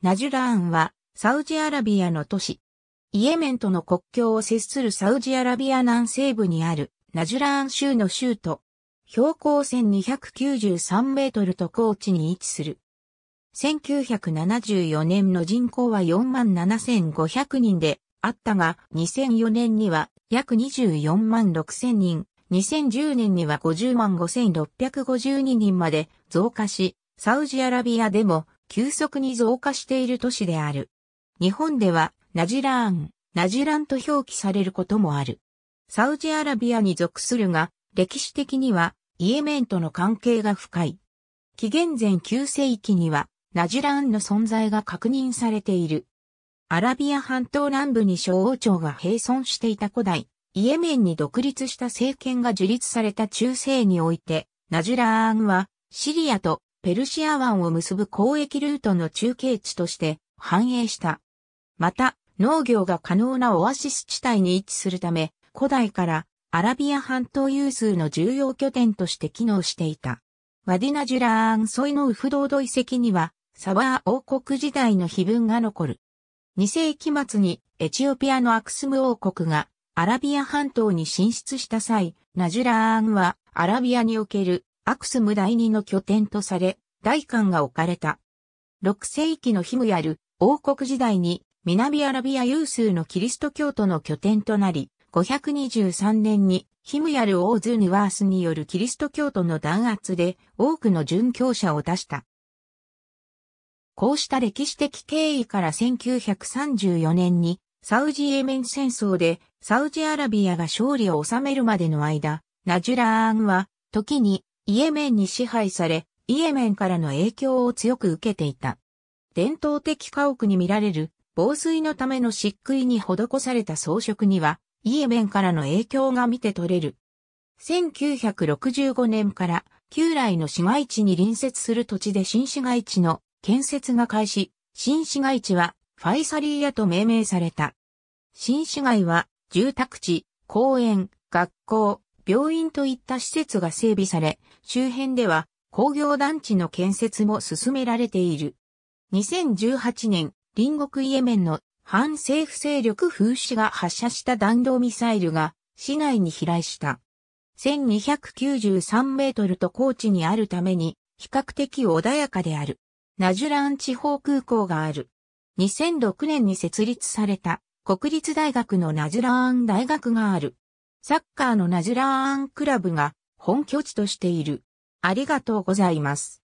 ナジュラーンは、サウジアラビアの都市。イエメンとの国境を接するサウジアラビア南西部にある、ナジュラーン州の州都。標高1293メートルと高地に位置する。1974年の人口は47,500人であったが、2004年には約24万6,000人、2010年には50万5,652人まで増加し、サウジアラビアでも急速に増加している都市である。日本では、ナジラーン、ナジランと表記されることもある。サウジアラビアに属するが、歴史的には、イエメンとの関係が深い。紀元前9世紀には、ナジラーンの存在が確認されている。アラビア半島南部に小王朝が併存していた古代、イエメンに独立した政権が樹立された中世において、ナジラーンは、シリアとペルシア湾を結ぶ交易ルートの中継地として繁栄した。また、農業が可能なオアシス地帯に位置するため、古代からアラビア半島有数の重要拠点として機能していた。ワディナジュラーンソイのウフドード遺跡には、サワー王国時代の碑文が残る。2世紀末にエチオピアのアクスム王国がアラビア半島に進出した際、ナジュラーンはアラビアにおけるアクスム第二の拠点とされ、大韓が置かれた。6世紀のヒムヤル、王国時代に南アラビア有数のキリスト教徒の拠点となり、523年にヒムヤル王ズヌワースによるキリスト教徒の弾圧で多くの殉教者を出した。こうした歴史的経緯から1934年にサウジエメン戦争でサウジアラビアが勝利を収めるまでの間、ナジュラーンは時にイエメンに支配され、イエメンからの影響を強く受けていた。伝統的家屋に見られる防水のための漆喰に施された装飾には、イエメンからの影響が見て取れる。1965年から旧来の市街地に隣接する土地で新市街地の建設が開始、新市街地はファイサリーヤと命名された。新市街は住宅地、公園、学校、病院といった施設が整備され、周辺では工業団地の建設も進められている。2018年、隣国イエメンの反政府勢力風刺が発射した弾道ミサイルが市内に飛来した。1293メートルと高地にあるために比較的穏やかである。ナジュラン地方空港がある。2006年に設立された国立大学のナジュラーン大学がある。サッカーのナジュラーアンクラブが本拠地としている。ありがとうございます。